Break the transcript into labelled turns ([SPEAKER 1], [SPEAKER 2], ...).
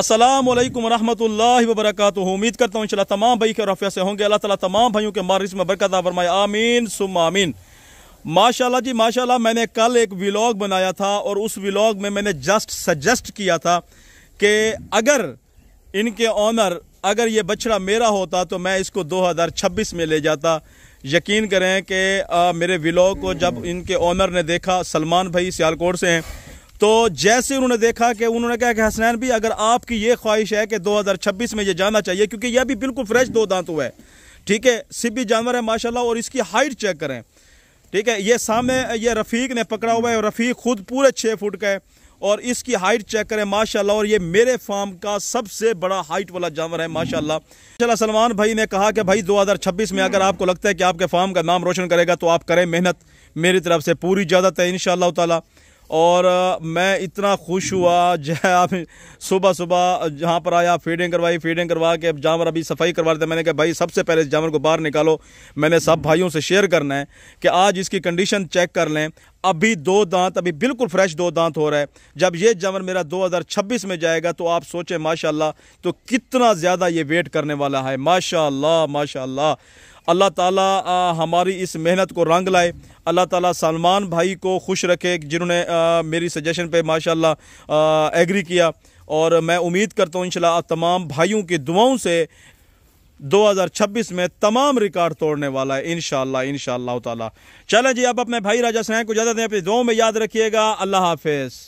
[SPEAKER 1] असलम वरह वबरक उम्मीद करता हूँ इंशाल्लाह तमाम भाई के रफिया से होंगे अल्लाह ताला तमाम भाइयों के मारिस में बरकत फरमाए आमीन सुम आमीन माशाल्लाह जी माशाल्लाह मैंने कल एक व्लॉग बनाया था और उस व्लॉग में मैंने जस्ट सजेस्ट किया था कि अगर इनके ऑनर अगर ये बछड़ा मेरा होता तो मैं इसको छब्बीस में ले जाता यकीन करें कि मेरे व्लॉग को जब इनके ऑनर ने देखा सलमान भाई सियालकोट से हैं तो जैसे उन्होंने देखा कि उन्होंने कहा कि हसनैन भी अगर आपकी ये ख्वाहिश है कि 2026 में ये जाना चाहिए क्योंकि यह भी बिल्कुल फ्रेश दो दांत हुआ है ठीक है सिबी जानवर है माशाल्लाह और इसकी हाइट चेक करें ठीक है ये सामने ये रफ़ीक ने पकड़ा हुआ है और रफ़ीक खुद पूरे छः फुट का है और इसकी हाइट चेक करें माशाल्लाह और ये मेरे फार्म का सबसे बड़ा हाइट वाला जानवर है माशाल्लाह चला सलमान भाई ने कहा कि भाई 2026 में अगर आपको लगता है कि आपके फार्म का नाम रोशन करेगा तो आप करें मेहनत मेरी तरफ से पूरी इजाज़त है इन शाह और मैं इतना खुश हुआ जो है आप सुबह सुबह जहाँ पर आया फीडिंग करवाई फीडिंग करवा के अब जानवर अभी सफाई करवा देते मैंने कहा भाई सबसे पहले इस जानवर को बाहर निकालो मैंने सब भाइयों से शेयर करना है कि आज इसकी कंडीशन चेक कर लें अभी दो दांत अभी बिल्कुल फ्रेश दो दांत हो रहा है जब ये जानवर मेरा 2026 में जाएगा तो आप सोचें माशाल्लाह तो कितना ज़्यादा ये वेट करने वाला है माशाल्लाह माशाल्लाह अल्लाह ताला आ, हमारी इस मेहनत को रंग लाए अल्लाह ताला सलमान भाई को खुश रखे जिन्होंने मेरी सजेशन पे माशाल्लाह एग्री किया और मैं उम्मीद करता हूँ इन तमाम भाइयों की दुआओं से 2026 में तमाम रिकॉर्ड तोड़ने वाला है इनशाला इनशाला चलें जी आप अपने भाई राजा स्नैक को ज्यादा दें अपनी दो में याद रखिएगा अल्लाह हाफिज़